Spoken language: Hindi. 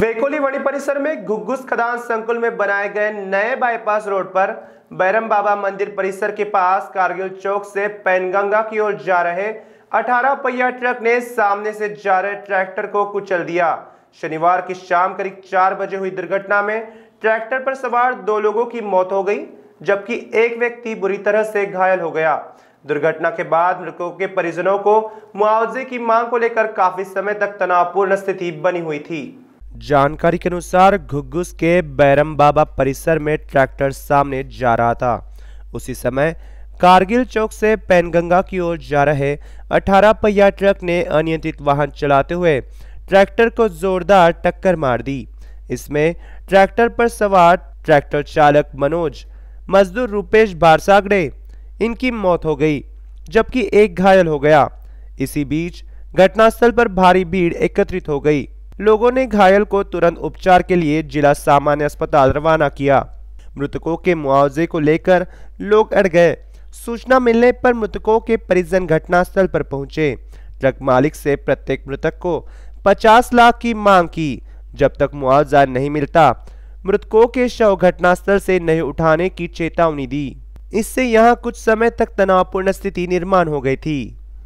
वेकोली वणी परिसर में घुग्गुस खदान संकुल में बनाए गए नए बाईपास रोड पर बैरम बाबा मंदिर परिसर के पास कारगिल चौक से पैनगंगा की ओर जा रहे 18 पहिया ट्रक ने सामने से जा रहे ट्रैक्टर को कुचल दिया शनिवार की शाम करीब चार बजे हुई दुर्घटना में ट्रैक्टर पर सवार दो लोगों की मौत हो गई जबकि एक व्यक्ति बुरी तरह से घायल हो गया दुर्घटना के बाद मृतकों के परिजनों को मुआवजे की मांग को लेकर काफी समय तक तनावपूर्ण स्थिति बनी हुई थी जानकारी के अनुसार घुग्गुस के बैरम बाबा परिसर में ट्रैक्टर सामने जा रहा था उसी समय कारगिल चौक से पैनगंगा की ओर जा रहे 18 पहिया ट्रक ने अनियंत्रित वाहन चलाते हुए ट्रैक्टर को जोरदार टक्कर मार दी इसमें ट्रैक्टर पर सवार ट्रैक्टर चालक मनोज मजदूर रूपेश बारसागड़े इनकी मौत हो गई जबकि एक घायल हो गया इसी बीच घटनास्थल पर भारी भीड़ एकत्रित हो गई लोगों ने घायल को तुरंत उपचार के लिए जिला सामान्य अस्पताल रवाना किया मृतकों के मुआवजे को लेकर लोग अड़ गए सूचना मिलने पर मृतकों के परिजन घटनास्थल पर पहुंचे ट्रक मालिक से प्रत्येक मृतक को 50 लाख की मांग की जब तक मुआवजा नहीं मिलता मृतकों के शव घटनास्थल से नहीं उठाने की चेतावनी दी इससे यहाँ कुछ समय तक तनावपूर्ण स्थिति निर्माण हो गई थी